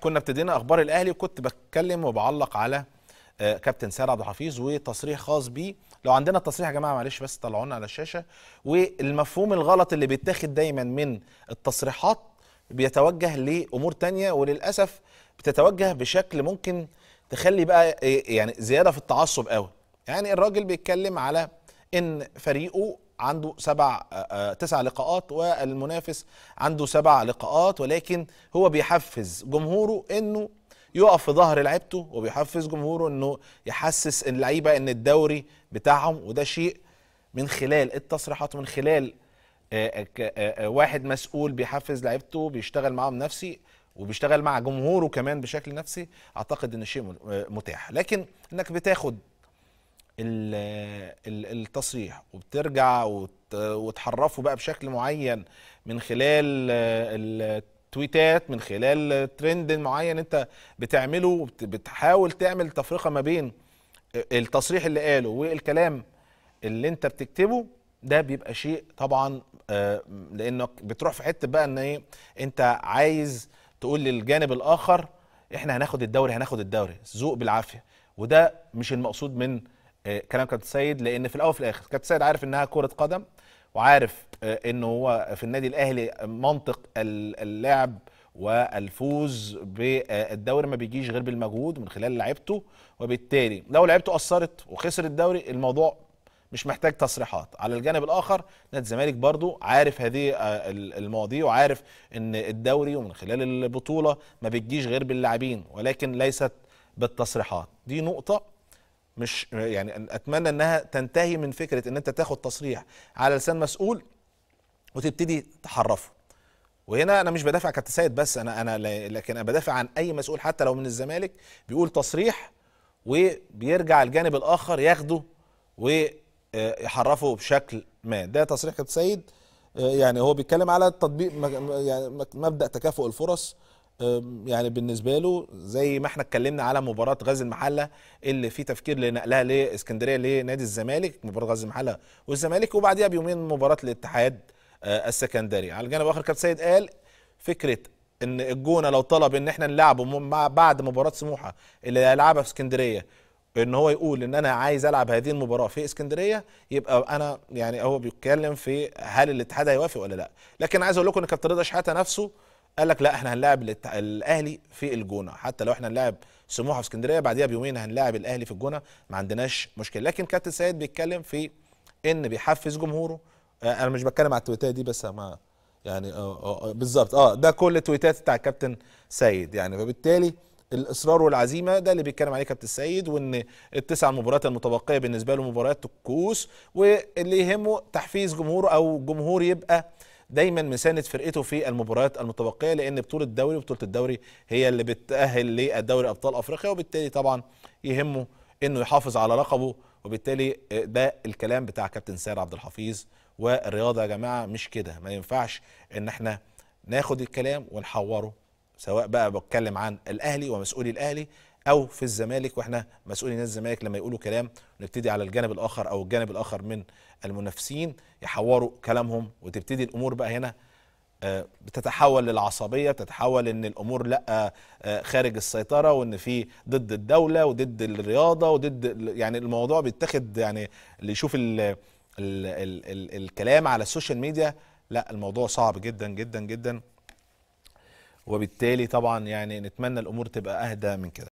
كنا ابتدينا اخبار الاهلي وكنت بتكلم وبعلق على آه، كابتن سعد عبد الحفيظ وتصريح خاص بيه لو عندنا التصريح يا جماعه معلش بس طلعونا على الشاشه والمفهوم الغلط اللي بيتاخد دايما من التصريحات بيتوجه لامور تانية وللاسف بتتوجه بشكل ممكن تخلي بقى آه، يعني زياده في التعصب قوي يعني الراجل بيتكلم على ان فريقه عنده سبع آه، آه، تسع لقاءات والمنافس عنده سبع لقاءات ولكن هو بيحفز جمهوره انه يقف في ظهر لعيبته وبيحفز جمهوره انه يحسس اللعيبه ان الدوري بتاعهم وده شيء من خلال التصريحات من خلال آه، واحد مسؤول بيحفز لعيبته بيشتغل معاهم نفسي وبيشتغل مع جمهوره كمان بشكل نفسي اعتقد ان شيء متاح لكن انك بتاخد التصريح وبترجع وتحرفه بقى بشكل معين من خلال التويتات من خلال ترند معين انت بتعمله بتحاول تعمل تفرقه ما بين التصريح اللي قاله والكلام اللي انت بتكتبه ده بيبقى شيء طبعا آه، لانك بتروح في حته بقى ان ايه انت عايز تقول للجانب الاخر احنا هناخد الدوري هناخد الدوري ذوق بالعافيه وده مش المقصود من آه، كلام كابتن سيد لان في الاول وفي الاخر كابتن سيد عارف انها كره قدم وعارف آه، ان هو في النادي الاهلي منطق اللعب والفوز بالدوري ما بيجيش غير بالمجهود من خلال لعيبته وبالتالي لو لعيبته اثرت وخسر الدوري الموضوع مش محتاج تصريحات على الجانب الاخر نادي الزمالك برضو عارف هذه آه، المواضيع وعارف ان الدوري ومن خلال البطوله ما بتجيش غير باللاعبين ولكن ليست بالتصريحات دي نقطه مش يعني اتمنى انها تنتهي من فكره ان انت تاخد تصريح على لسان مسؤول وتبتدي تحرفه وهنا انا مش بدافع كابتن سيد بس انا انا لكن انا بدافع عن اي مسؤول حتى لو من الزمالك بيقول تصريح وبيرجع الجانب الاخر ياخده ويحرفه بشكل ما ده تصريح كابتن سيد آه، يعني هو بيتكلم على تطبيق يعني مبدا تكافؤ الفرص يعني بالنسبه له زي ما احنا اتكلمنا على مباراه غازي المحله اللي في تفكير لنقلها لاسكندريه لنادي الزمالك مباراه غازي المحله والزمالك وبعديها بيومين مباراه الاتحاد آه، السكندري على الجانب الاخر كابتن سيد قال فكره ان الجونه لو طلب ان احنا نلعبه بعد مباراه سموحه اللي هيلعبها في اسكندريه ان هو يقول ان انا عايز العب هذه المباراه في اسكندريه يبقى انا يعني هو بيتكلم في هل الاتحاد هيوافق ولا لا لكن عايز اقول لكم ان كابتن رضا شحاته نفسه قال لك لا احنا هنلاعب الاهلي في الجونه حتى لو احنا نلاعب سموحه في اسكندريه بعديها بيومين هنلاعب الاهلي في الجونه ما عندناش مشكله لكن كابتن سيد بيتكلم في ان بيحفز جمهوره آه، انا مش بتكلم على التويتات دي بس ما يعني آه، آه، بالظبط اه ده كل التويتات بتاع كابتن سيد يعني فبالتالي الاصرار والعزيمه ده اللي بيتكلم عليه كابتن سيد وان التسع مباريات المتبقيه بالنسبه له مباريات كؤوس واللي يهمه تحفيز جمهوره او جمهور يبقى دايما مساند فرقته في المباريات المتبقيه لان بطوله الدوري وبطوله الدوري هي اللي بتاهل للدوري ابطال افريقيا وبالتالي طبعا يهمه انه يحافظ على لقبه وبالتالي ده الكلام بتاع كابتن سير عبد الحفيظ والرياضه يا جماعه مش كده ما ينفعش ان احنا ناخد الكلام ونحوره سواء بقى بتكلم عن الاهلي ومسؤولي الاهلي او في الزمالك واحنا مسؤولين نادي الزمالك لما يقولوا كلام نبتدي على الجانب الاخر او الجانب الاخر من المنافسين يحوروا كلامهم وتبتدي الامور بقى هنا آه، بتتحول للعصبية تتحول ان الامور لا آه، آه، خارج السيطرة وان في ضد الدولة وضد الرياضة وضد يعني الموضوع بيتاخد يعني اللي يشوف الـ الـ الـ الـ الكلام على السوشيال ميديا لا الموضوع صعب جدا جدا جدا وبالتالي طبعا يعني نتمنى الامور تبقى اهدى من كده